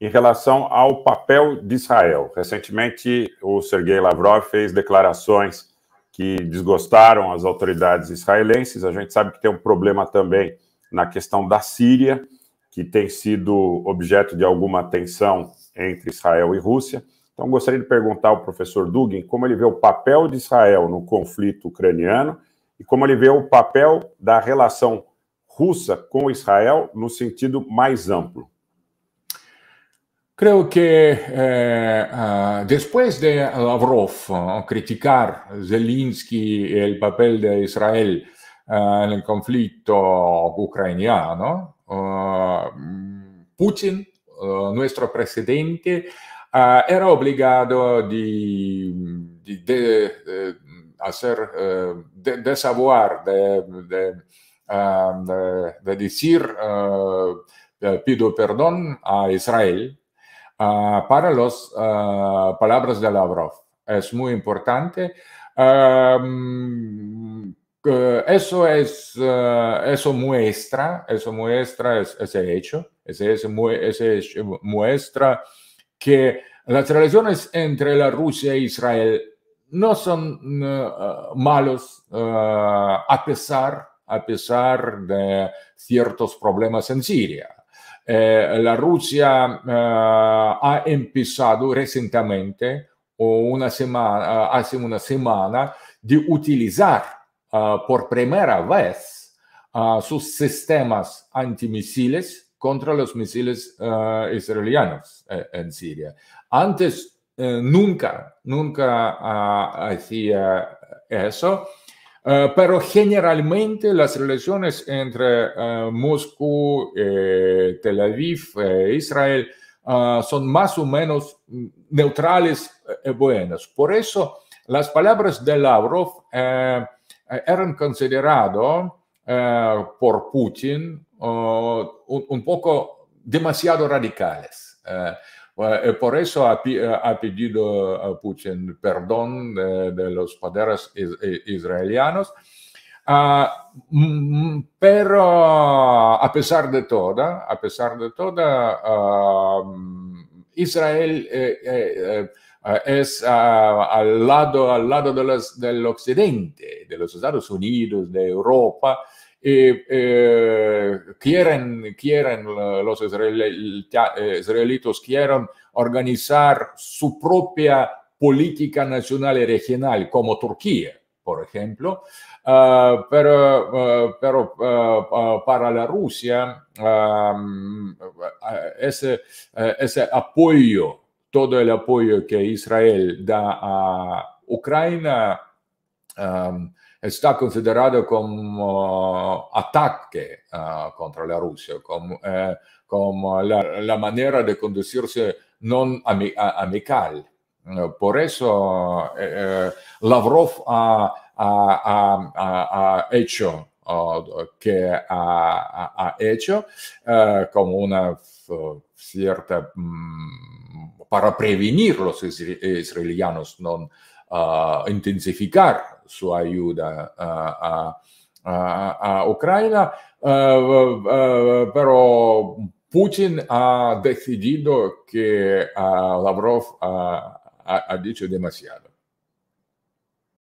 em relação ao papel de Israel. Recentemente, o Sergei Lavrov fez declarações que desgostaram as autoridades israelenses. A gente sabe que tem um problema também na questão da Síria, que tem sido objeto de alguma tensão entre Israel e Rússia. Então, gostaria de perguntar ao professor Dugin como ele vê o papel de Israel no conflito ucraniano e como ele vê o papel da relação russa com Israel no sentido mais amplo. Creo que eh, ah, después de Lavrov ah, criticar Zelensky el papel de Israel ah, en el conflicto ucraniano, Putin, nuestro presidente, era obligado de, hacer, eh, de, de, decir, eh, pido perdón a Israel Ah, para las ah, palabras de Lavrov. Es muy importante. eso es eh, eso muestra, eso muestra ese hecho, ese, muestra que las relaciones entre la Rusia e Israel no son eh, malos eh, a pesar a pesar de ciertos problemas en Siria, eh, la Rusia eh, ha empezado recientemente, o una semana, eh, hace una semana, de utilizar por primera vez sus sistemas antimisiles contra los misiles israelianos en Siria. Antes nunca, nunca hacía eso eh, pero generalmente las relaciones entre eh, Moscú, eh, Tel Aviv, Israel son más o menos neutrales y buenas. Por eso las palabras de Lavrov eran consideradas por Putin un, poco demasiado radicales. Eh, eh, por eso ha, eh, pedido a Putin perdón de, los poderes israelianos. Ah, pero a pesar de todo, a pesar de todo, ah, Israel es ah, al, lado, al lado del occidente, de los Estados Unidos, de Europa, y eh, quieren, quieren eh, los eh, israelitos, quieren organizar su propia política nacional y regional, como Turquía, por ejemplo, ah, pero, ah, pero ah, para la Rusia ese, ese apoyo, todo el apoyo que Israel da a Ucrania, está considerado como eh, ataque eh, contra la Rusia, como, eh, la, manera de conducirse no amical. Por eso Lavrov ha, hecho que ha, hecho como una cierta mm, para prevenir los israelianos no uh, intensificar su ayuda a, a Ucrania, eh, eh, pero Putin ha decidido que eh, Lavrov ha dicho demasiado.